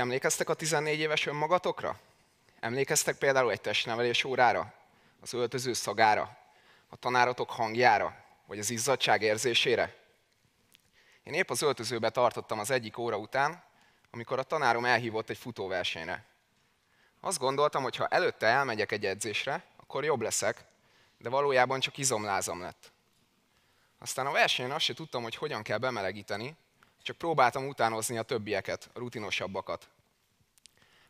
emlékeztek a 14 éves önmagatokra? Emlékeztek például egy testnevelés órára, az öltöző szagára, a tanárotok hangjára, vagy az izzadság érzésére? Én épp az öltözőbe tartottam az egyik óra után, amikor a tanárom elhívott egy futóversenyre. Azt gondoltam, hogy ha előtte elmegyek egy edzésre, akkor jobb leszek, de valójában csak izomlázam lett. Aztán a versenyen azt se tudtam, hogy hogyan kell bemelegíteni, csak próbáltam utánozni a többieket, a rutinosabbakat.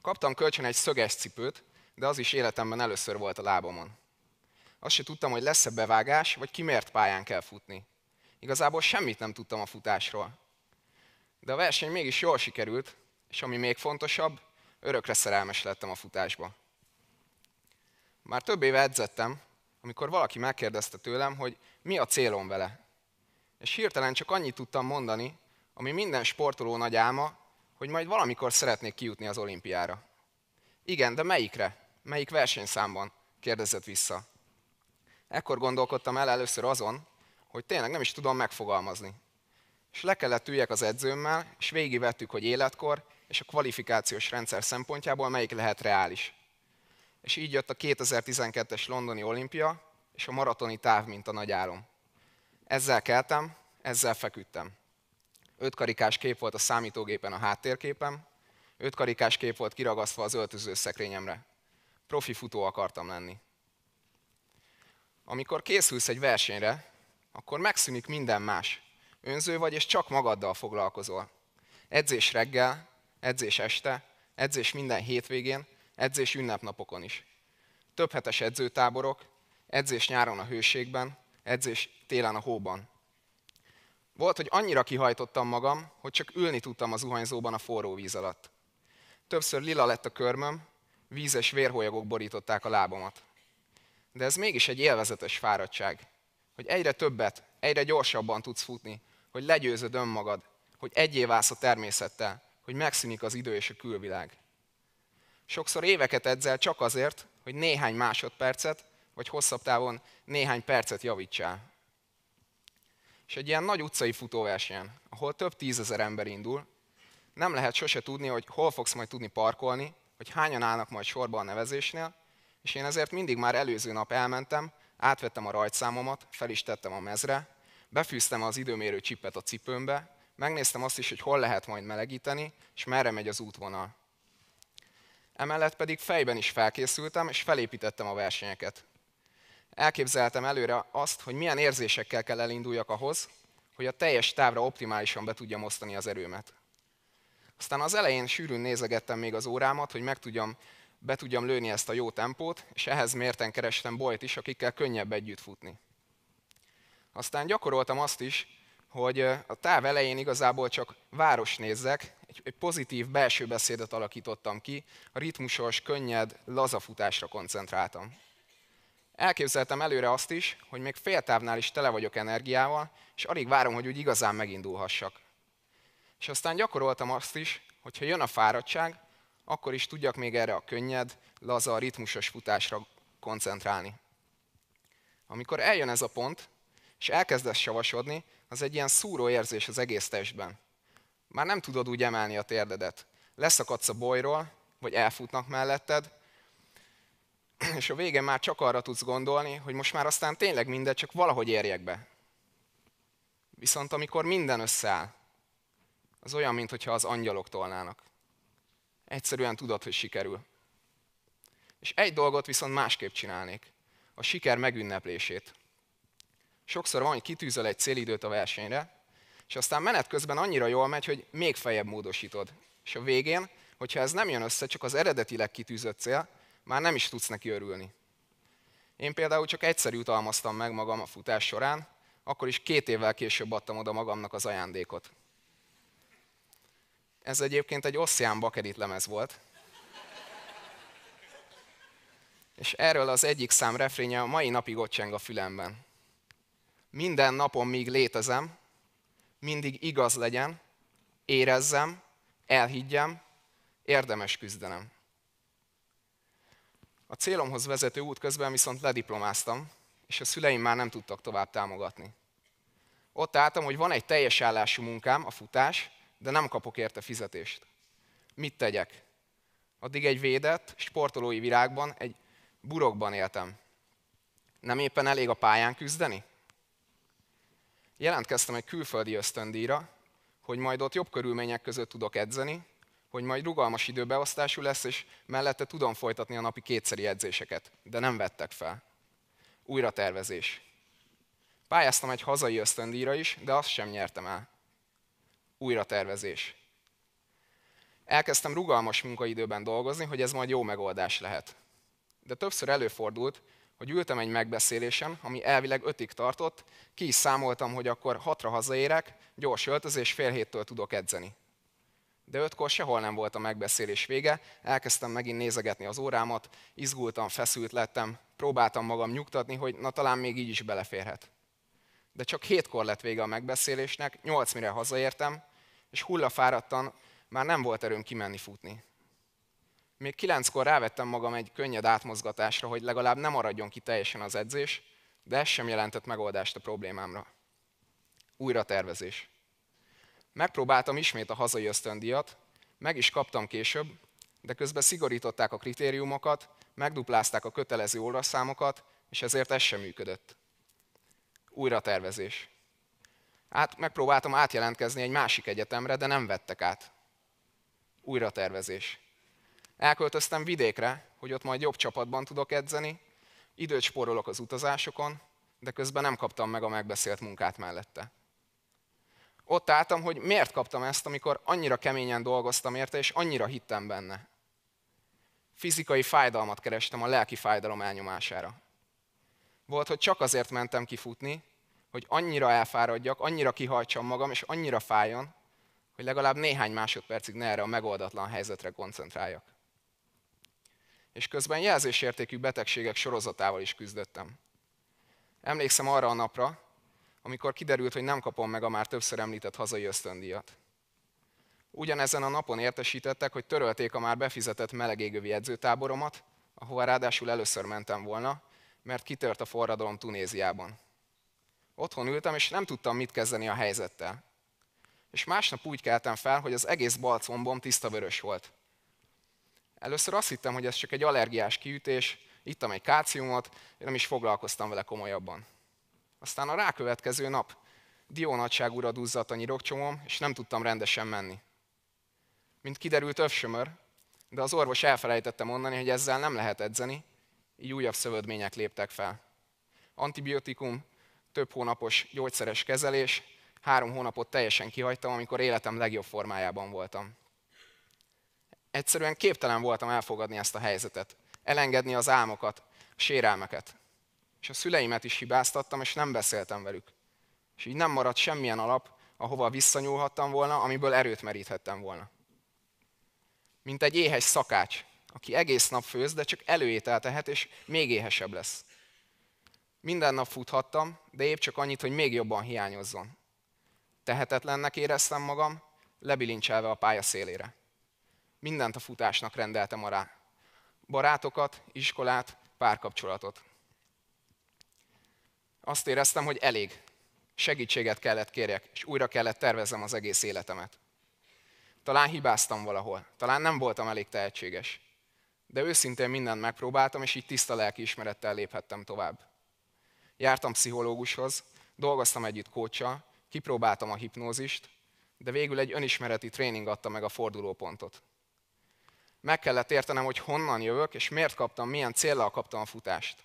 Kaptam kölcsön egy szöges cipőt, de az is életemben először volt a lábamon. Azt se tudtam, hogy lesz-e bevágás, vagy kimért pályán kell futni. Igazából semmit nem tudtam a futásról. De a verseny mégis jól sikerült, és ami még fontosabb, örökre szerelmes lettem a futásba. Már több éve edzettem, amikor valaki megkérdezte tőlem, hogy mi a célom vele. És hirtelen csak annyit tudtam mondani, ami minden sportoló nagy álma, hogy majd valamikor szeretnék kijutni az olimpiára. Igen, de melyikre? Melyik versenyszámban? kérdezett vissza. Ekkor gondolkodtam el először azon, hogy tényleg nem is tudom megfogalmazni. És le kellett üljek az edzőmmel, és végigvettük, hogy életkor és a kvalifikációs rendszer szempontjából melyik lehet reális. És így jött a 2012-es londoni olimpia és a maratoni táv, mint a nagy álom. Ezzel keltem, ezzel feküdtem. Ötkarikás kép volt a számítógépen a háttérképem, ötkarikás kép volt kiragasztva az öltöző szekrényemre. Profi futó akartam lenni. Amikor készülsz egy versenyre, akkor megszűnik minden más. Önző vagy, és csak magaddal foglalkozol. Edzés reggel, edzés este, edzés minden hétvégén, edzés ünnepnapokon is. Több hetes edzőtáborok, edzés nyáron a hőségben, edzés télen a hóban. Volt, hogy annyira kihajtottam magam, hogy csak ülni tudtam az zuhanyzóban a forró víz alatt. Többször lila lett a körmöm, vízes vérholyagok borították a lábamat. De ez mégis egy élvezetes fáradtság, hogy egyre többet, egyre gyorsabban tudsz futni, hogy legyőzöd önmagad, hogy válsz a természettel, hogy megszűnik az idő és a külvilág. Sokszor éveket edzel csak azért, hogy néhány másodpercet, vagy hosszabb távon néhány percet javítsál. És egy ilyen nagy utcai futóversenyen, ahol több tízezer ember indul, nem lehet sose tudni, hogy hol fogsz majd tudni parkolni, hogy hányan állnak majd sorba a nevezésnél, és én ezért mindig már előző nap elmentem, átvettem a rajtszámomat, fel is tettem a mezre, befűztem az időmérő csipet a cipőmbe, megnéztem azt is, hogy hol lehet majd melegíteni, és merre megy az útvonal. Emellett pedig fejben is felkészültem, és felépítettem a versenyeket elképzeltem előre azt, hogy milyen érzésekkel kell elinduljak ahhoz, hogy a teljes távra optimálisan be tudjam osztani az erőmet. Aztán az elején sűrűn nézegettem még az órámat, hogy meg tudjam, be tudjam lőni ezt a jó tempót, és ehhez mérten kerestem bolyt is, akikkel könnyebb együtt futni. Aztán gyakoroltam azt is, hogy a táv elején igazából csak város nézzek, egy, egy pozitív belső beszédet alakítottam ki, a ritmusos, könnyed, lazafutásra koncentráltam. Elképzeltem előre azt is, hogy még fél távnál is tele vagyok energiával, és alig várom, hogy úgy igazán megindulhassak. És aztán gyakoroltam azt is, hogy ha jön a fáradtság, akkor is tudjak még erre a könnyed, laza, ritmusos futásra koncentrálni. Amikor eljön ez a pont, és elkezdesz savasodni, az egy ilyen szúró érzés az egész testben. Már nem tudod úgy emelni a térdedet. Leszakadsz a bolyról, vagy elfutnak melletted, és a végén már csak arra tudsz gondolni, hogy most már aztán tényleg minden csak valahogy érjek be. Viszont amikor minden összeáll, az olyan, mintha az angyalok tolnának. Egyszerűen tudod, hogy sikerül. És egy dolgot viszont másképp csinálnék. A siker megünneplését. Sokszor van, hogy kitűzöl egy célidőt a versenyre, és aztán menet közben annyira jól megy, hogy még feljebb módosítod. És a végén, hogyha ez nem jön össze, csak az eredetileg kitűzött cél, már nem is tudsz neki örülni. Én például csak egyszer jutalmaztam meg magam a futás során, akkor is két évvel később adtam oda magamnak az ajándékot. Ez egyébként egy Oszián Bakerit lemez volt. És erről az egyik szám refrénje a mai napig ott cseng a fülemben. Minden napon, míg létezem, mindig igaz legyen, érezzem, elhiggyem, érdemes küzdenem. A célomhoz vezető út közben viszont lediplomáztam, és a szüleim már nem tudtak tovább támogatni. Ott álltam, hogy van egy teljes állású munkám, a futás, de nem kapok érte fizetést. Mit tegyek? Addig egy védett, sportolói virágban, egy burokban éltem. Nem éppen elég a pályán küzdeni? Jelentkeztem egy külföldi ösztöndíjra, hogy majd ott jobb körülmények között tudok edzeni, hogy majd rugalmas időbeosztású lesz, és mellette tudom folytatni a napi kétszeri edzéseket, de nem vettek fel. Újra tervezés. Pályáztam egy hazai ösztöndíjra is, de azt sem nyertem el. Újra tervezés. Elkezdtem rugalmas munkaidőben dolgozni, hogy ez majd jó megoldás lehet. De többször előfordult, hogy ültem egy megbeszélésen, ami elvileg ötig tartott, ki is számoltam, hogy akkor hatra hazaérek, gyors öltözés, fél héttől tudok edzeni. De ötkor sehol nem volt a megbeszélés vége, elkezdtem megint nézegetni az órámat, izgultam, feszült lettem, próbáltam magam nyugtatni, hogy na talán még így is beleférhet. De csak hétkor lett vége a megbeszélésnek, nyolc mire hazaértem, és hullafáradtan már nem volt erőm kimenni futni. Még kilenckor rávettem magam egy könnyed átmozgatásra, hogy legalább nem maradjon ki teljesen az edzés, de ez sem jelentett megoldást a problémámra. Újra tervezés. Megpróbáltam ismét a hazai ösztöndíjat, meg is kaptam később, de közben szigorították a kritériumokat, megduplázták a kötelező óraszámokat, és ezért ez sem működött. Újra tervezés. Át, megpróbáltam átjelentkezni egy másik egyetemre, de nem vettek át. Újra tervezés. Elköltöztem vidékre, hogy ott majd jobb csapatban tudok edzeni, időt spórolok az utazásokon, de közben nem kaptam meg a megbeszélt munkát mellette ott álltam, hogy miért kaptam ezt, amikor annyira keményen dolgoztam érte, és annyira hittem benne. Fizikai fájdalmat kerestem a lelki fájdalom elnyomására. Volt, hogy csak azért mentem kifutni, hogy annyira elfáradjak, annyira kihajtsam magam, és annyira fájjon, hogy legalább néhány másodpercig ne erre a megoldatlan helyzetre koncentráljak. És közben jelzésértékű betegségek sorozatával is küzdöttem. Emlékszem arra a napra, amikor kiderült, hogy nem kapom meg a már többször említett hazai ösztöndíjat. Ugyanezen a napon értesítettek, hogy törölték a már befizetett melegégövi edzőtáboromat, ahova ráadásul először mentem volna, mert kitört a forradalom Tunéziában. Otthon ültem, és nem tudtam, mit kezdeni a helyzettel. És másnap úgy keltem fel, hogy az egész combom tiszta vörös volt. Először azt hittem, hogy ez csak egy allergiás kiütés, ittam egy káciumot, én nem is foglalkoztam vele komolyabban. Aztán a rákövetkező nap dió nagyságúra duzzadt a nyirokcsomom, és nem tudtam rendesen menni. Mint kiderült övsömör, de az orvos elfelejtette mondani, hogy ezzel nem lehet edzeni, így újabb szövődmények léptek fel. Antibiotikum, több hónapos gyógyszeres kezelés, három hónapot teljesen kihagytam, amikor életem legjobb formájában voltam. Egyszerűen képtelen voltam elfogadni ezt a helyzetet, elengedni az álmokat, a sérelmeket és a szüleimet is hibáztattam, és nem beszéltem velük. És így nem maradt semmilyen alap, ahova visszanyúlhattam volna, amiből erőt meríthettem volna. Mint egy éhes szakács, aki egész nap főz, de csak előétel tehet, és még éhesebb lesz. Minden nap futhattam, de épp csak annyit, hogy még jobban hiányozzon. Tehetetlennek éreztem magam, lebilincselve a pálya szélére. Mindent a futásnak rendeltem arra: Barátokat, iskolát, párkapcsolatot azt éreztem, hogy elég. Segítséget kellett kérjek, és újra kellett tervezem az egész életemet. Talán hibáztam valahol, talán nem voltam elég tehetséges. De őszintén mindent megpróbáltam, és így tiszta lelki ismerettel léphettem tovább. Jártam pszichológushoz, dolgoztam együtt kócsa, kipróbáltam a hipnózist, de végül egy önismereti tréning adta meg a fordulópontot. Meg kellett értenem, hogy honnan jövök, és miért kaptam, milyen célral kaptam a futást.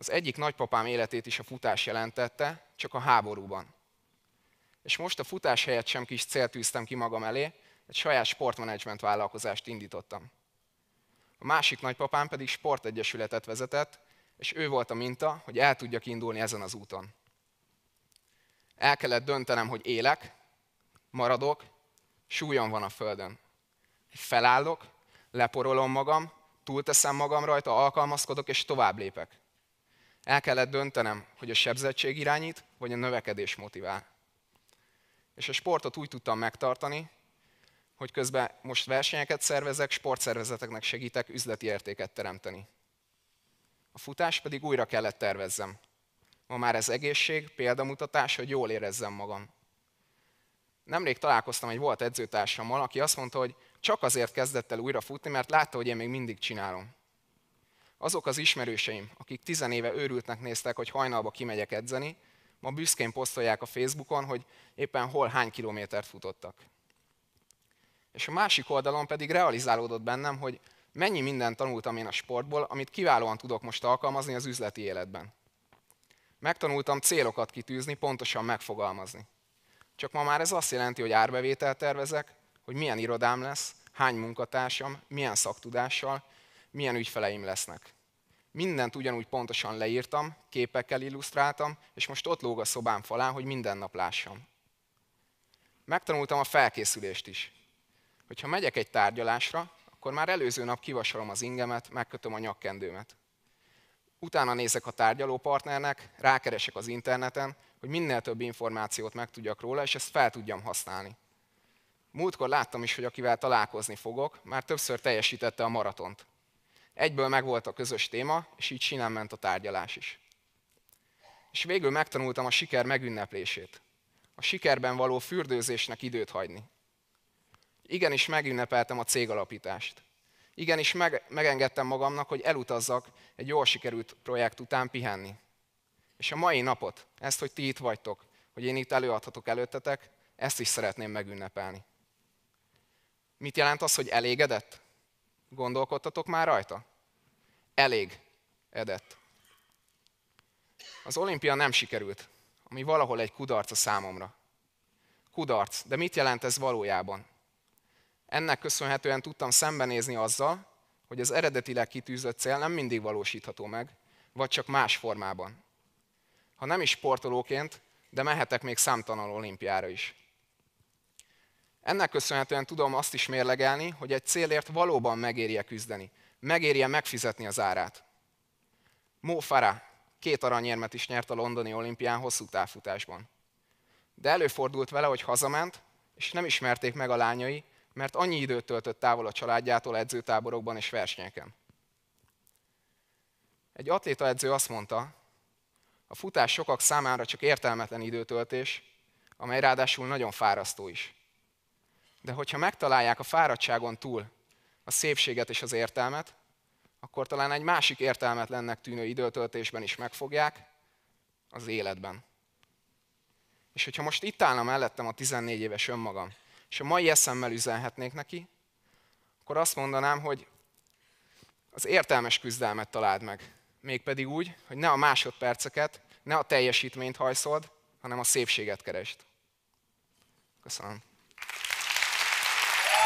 Az egyik nagypapám életét is a futás jelentette, csak a háborúban. És most a futás helyett sem kis célt tűztem ki magam elé, egy saját sportmenedzsment vállalkozást indítottam. A másik nagypapám pedig sportegyesületet vezetett, és ő volt a minta, hogy el tudjak indulni ezen az úton. El kellett döntenem, hogy élek, maradok, súlyom van a földön. Felállok, leporolom magam, túlteszem magam rajta, alkalmazkodok és tovább lépek. El kellett döntenem, hogy a sebzettség irányít, vagy a növekedés motivál. És a sportot úgy tudtam megtartani, hogy közben most versenyeket szervezek, sportszervezeteknek segítek üzleti értéket teremteni. A futás pedig újra kellett tervezzem. Ma már ez egészség, példamutatás, hogy jól érezzem magam. Nemrég találkoztam egy volt edzőtársammal, aki azt mondta, hogy csak azért kezdett el újra futni, mert látta, hogy én még mindig csinálom. Azok az ismerőseim, akik tizenéve őrültnek néztek, hogy hajnalba kimegyek edzeni, ma büszkén posztolják a Facebookon, hogy éppen hol hány kilométert futottak. És a másik oldalon pedig realizálódott bennem, hogy mennyi mindent tanultam én a sportból, amit kiválóan tudok most alkalmazni az üzleti életben. Megtanultam célokat kitűzni, pontosan megfogalmazni. Csak ma már ez azt jelenti, hogy árbevételt tervezek, hogy milyen irodám lesz, hány munkatársam, milyen szaktudással, milyen ügyfeleim lesznek. Mindent ugyanúgy pontosan leírtam, képekkel illusztráltam, és most ott lóg a szobám falán, hogy minden nap lássam. Megtanultam a felkészülést is. Hogyha megyek egy tárgyalásra, akkor már előző nap kivasalom az ingemet, megkötöm a nyakkendőmet. Utána nézek a tárgyaló partnernek, rákeresek az interneten, hogy minél több információt megtudjak róla, és ezt fel tudjam használni. Múltkor láttam is, hogy akivel találkozni fogok, már többször teljesítette a maratont. Egyből megvolt a közös téma, és így sinem ment a tárgyalás is. És végül megtanultam a siker megünneplését. A sikerben való fürdőzésnek időt hagyni. Igenis megünnepeltem a cégalapítást. Igenis meg, megengedtem magamnak, hogy elutazzak egy jól sikerült projekt után pihenni. És a mai napot, ezt, hogy ti itt vagytok, hogy én itt előadhatok előttetek, ezt is szeretném megünnepelni. Mit jelent az, hogy elégedett? Gondolkodtatok már rajta? Elég edett. Az olimpia nem sikerült, ami valahol egy kudarc a számomra. Kudarc, de mit jelent ez valójában? Ennek köszönhetően tudtam szembenézni azzal, hogy az eredetileg kitűzött cél nem mindig valósítható meg, vagy csak más formában. Ha nem is sportolóként, de mehetek még számtalan olimpiára is. Ennek köszönhetően tudom azt is mérlegelni, hogy egy célért valóban megérje küzdeni, megérje megfizetni az árát. Mo Farah két aranyérmet is nyert a londoni olimpián hosszú távfutásban. De előfordult vele, hogy hazament, és nem ismerték meg a lányai, mert annyi időt töltött távol a családjától edzőtáborokban és versenyeken. Egy atléta edző azt mondta, a futás sokak számára csak értelmetlen időtöltés, amely ráadásul nagyon fárasztó is. De hogyha megtalálják a fáradtságon túl a szépséget és az értelmet, akkor talán egy másik értelmetlennek tűnő időtöltésben is megfogják, az életben. És hogyha most itt állna mellettem a 14 éves önmagam, és a mai eszemmel üzenhetnék neki, akkor azt mondanám, hogy az értelmes küzdelmet találd meg. Mégpedig úgy, hogy ne a másodperceket, ne a teljesítményt hajszold, hanem a szépséget keresd. Köszönöm.